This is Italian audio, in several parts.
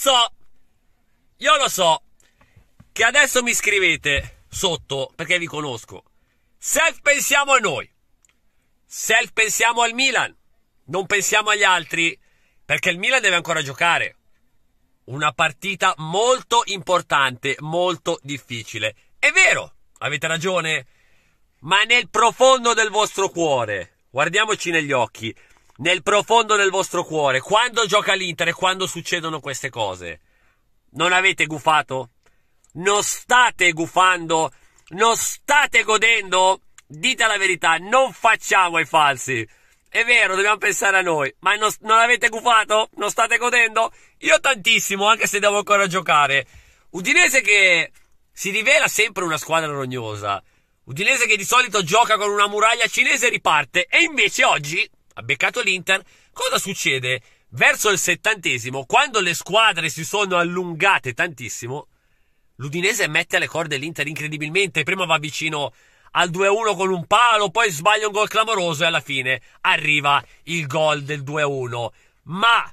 so, io lo so, che adesso mi scrivete sotto, perché vi conosco, self pensiamo a noi, self pensiamo al Milan, non pensiamo agli altri, perché il Milan deve ancora giocare. Una partita molto importante, molto difficile. È vero, avete ragione, ma nel profondo del vostro cuore, guardiamoci negli occhi, nel profondo del vostro cuore, quando gioca l'Inter e quando succedono queste cose, non avete gufato? Non state gufando? Non state godendo? Dite la verità, non facciamo i falsi. È vero, dobbiamo pensare a noi, ma non, non avete gufato? Non state godendo? Io tantissimo, anche se devo ancora giocare. Udinese che si rivela sempre una squadra rognosa. Udinese che di solito gioca con una muraglia cinese e riparte, e invece oggi ha beccato l'Inter, cosa succede? Verso il settantesimo, quando le squadre si sono allungate tantissimo, l'Udinese mette alle corde l'Inter incredibilmente, prima va vicino al 2-1 con un palo, poi sbaglia un gol clamoroso e alla fine arriva il gol del 2-1. Ma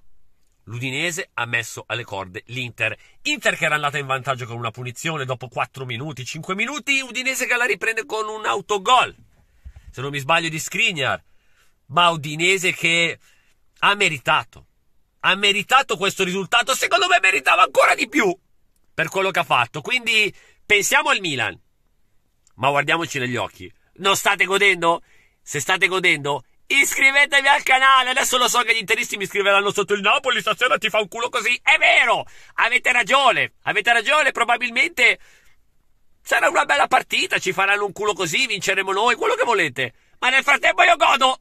l'Udinese ha messo alle corde l'Inter. Inter che era andata in vantaggio con una punizione dopo 4 minuti, 5 minuti, Udinese che la riprende con un autogol. Se non mi sbaglio di Skriniar ma Udinese che ha meritato. Ha meritato questo risultato, secondo me meritava ancora di più per quello che ha fatto. Quindi pensiamo al Milan, ma guardiamoci negli occhi. Non state godendo? Se state godendo, iscrivetevi al canale. Adesso lo so che gli interisti mi scriveranno sotto il Napoli, stasera ti fa un culo così. È vero, avete ragione, avete ragione, probabilmente sarà una bella partita, ci faranno un culo così, vinceremo noi, quello che volete. Ma nel frattempo io godo.